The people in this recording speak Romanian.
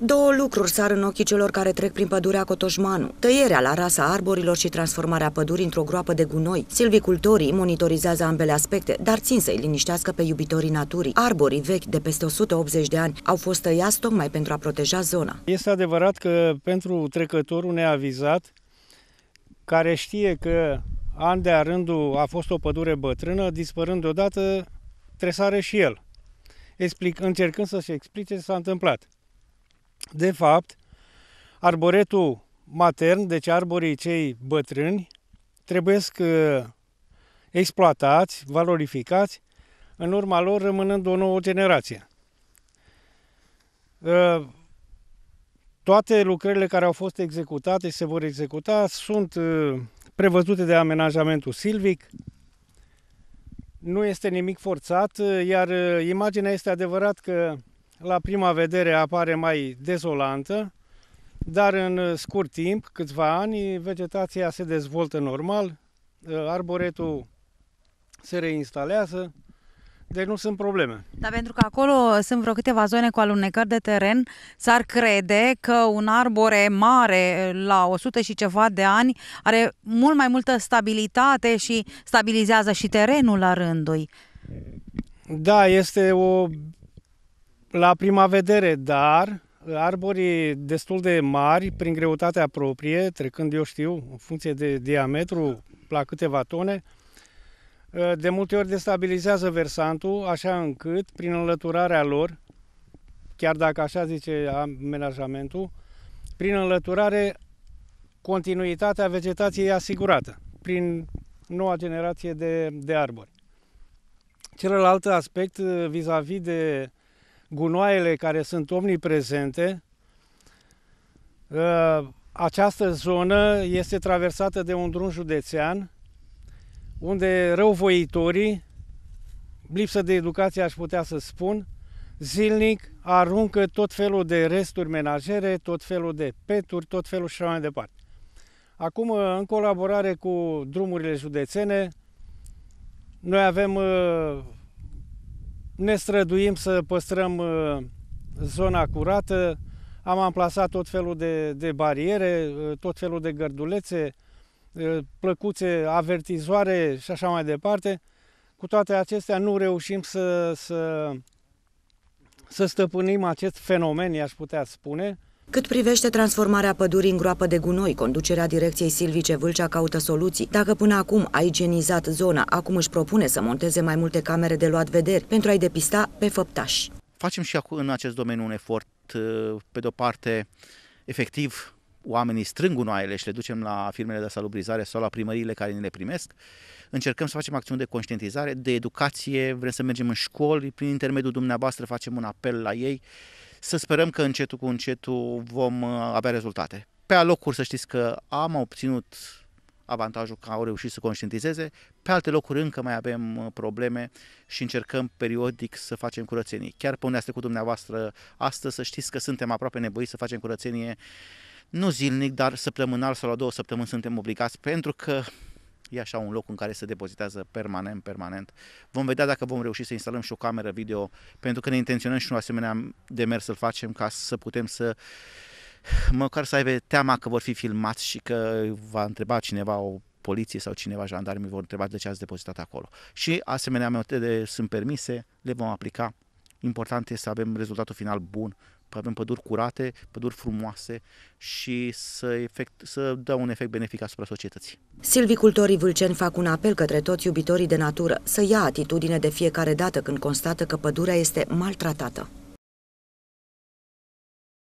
Două lucruri sar în ochii celor care trec prin pădurea Cotoșmanu. Tăierea la rasa arborilor și transformarea pădurii într-o groapă de gunoi. Silvicultorii monitorizează ambele aspecte, dar țin să-i liniștească pe iubitorii naturii. Arborii vechi de peste 180 de ani au fost tăiați tocmai pentru a proteja zona. Este adevărat că pentru trecătorul neavizat, care știe că an de-a rândul a fost o pădure bătrână, dispărând deodată, tresare și el, explic, încercând să-și explice ce s-a întâmplat. De fapt, arboretul matern, deci arborii cei bătrâni, trebuie uh, exploatați, valorificați, în urma lor rămânând o nouă generație. Uh, toate lucrările care au fost executate și se vor executa sunt uh, prevăzute de amenajamentul silvic, nu este nimic forțat, iar imaginea este adevărat că la prima vedere apare mai dezolantă, dar în scurt timp, câțiva ani, vegetația se dezvoltă normal, ă, arboretul se reinstalează, deci nu sunt probleme. Dar pentru că acolo sunt vreo câteva zone cu alunecări de teren, s-ar crede că un arbore mare la 100 și ceva de ani are mult mai multă stabilitate și stabilizează și terenul la rândul. Da, este o la prima vedere, dar arborii destul de mari, prin greutatea proprie, trecând, eu știu, în funcție de diametru, la câteva tone, ă, de multe ori destabilizează versantul, așa încât, prin înlăturarea lor, chiar dacă așa zice amenajamentul, prin înlăturare, continuitatea vegetației e asigurată prin noua generație de, de arbori. Celălalt aspect vis-a-vis de gunoaiele care sunt omniprezente. Uh, această zonă este traversată de un drum județean, unde răuvoitorii, lipsă de educație aș putea să spun, zilnic aruncă tot felul de resturi menajere, tot felul de peturi, tot felul și așa mai departe. Acum, uh, în colaborare cu drumurile județene, noi avem uh, ne străduim să păstrăm uh, zona curată, am amplasat tot felul de, de bariere, uh, tot felul de gărdulețe, uh, plăcuțe, avertizoare și așa mai departe. Cu toate acestea nu reușim să, să, să stăpânim acest fenomen, i-aș putea spune, cât privește transformarea pădurii în groapă de gunoi, conducerea direcției Silvice Vâlcea caută soluții. Dacă până acum a igienizat zona, acum își propune să monteze mai multe camere de luat vederi pentru a-i depista pe făptași. Facem și acum în acest domeniu un efort, uh, pe de-o parte, efectiv, oamenii strâng gunoaiele și le ducem la firmele de salubrizare sau la primăriile care ne le primesc. Încercăm să facem acțiuni de conștientizare, de educație, vrem să mergem în școli, prin intermediul dumneavoastră facem un apel la ei să sperăm că încetul cu încetul vom uh, avea rezultate. Pe alocuri să știți că am obținut avantajul că au reușit să conștientizeze. Pe alte locuri încă mai avem uh, probleme și încercăm periodic să facem curățenie. Chiar pe unde ați trecut dumneavoastră astăzi, să știți că suntem aproape nevoiți să facem curățenie nu zilnic, dar săptămânal sau la două săptămâni suntem obligați pentru că E așa un loc în care se depozitează permanent, permanent. Vom vedea dacă vom reuși să instalăm și o cameră video, pentru că ne intenționăm și un asemenea demers să-l facem ca să putem să măcar să aibă teama că vor fi filmați și că va întreba cineva o poliție sau cineva, jandarmii vor întreba de ce ați depozitat acolo. Și asemenea metode sunt permise, le vom aplica. Important este să avem rezultatul final bun avem păduri curate, păduri frumoase și să, efect, să dă un efect benefic asupra societății. Silvicultorii vâlceni fac un apel către toți iubitorii de natură să ia atitudine de fiecare dată când constată că pădurea este maltratată.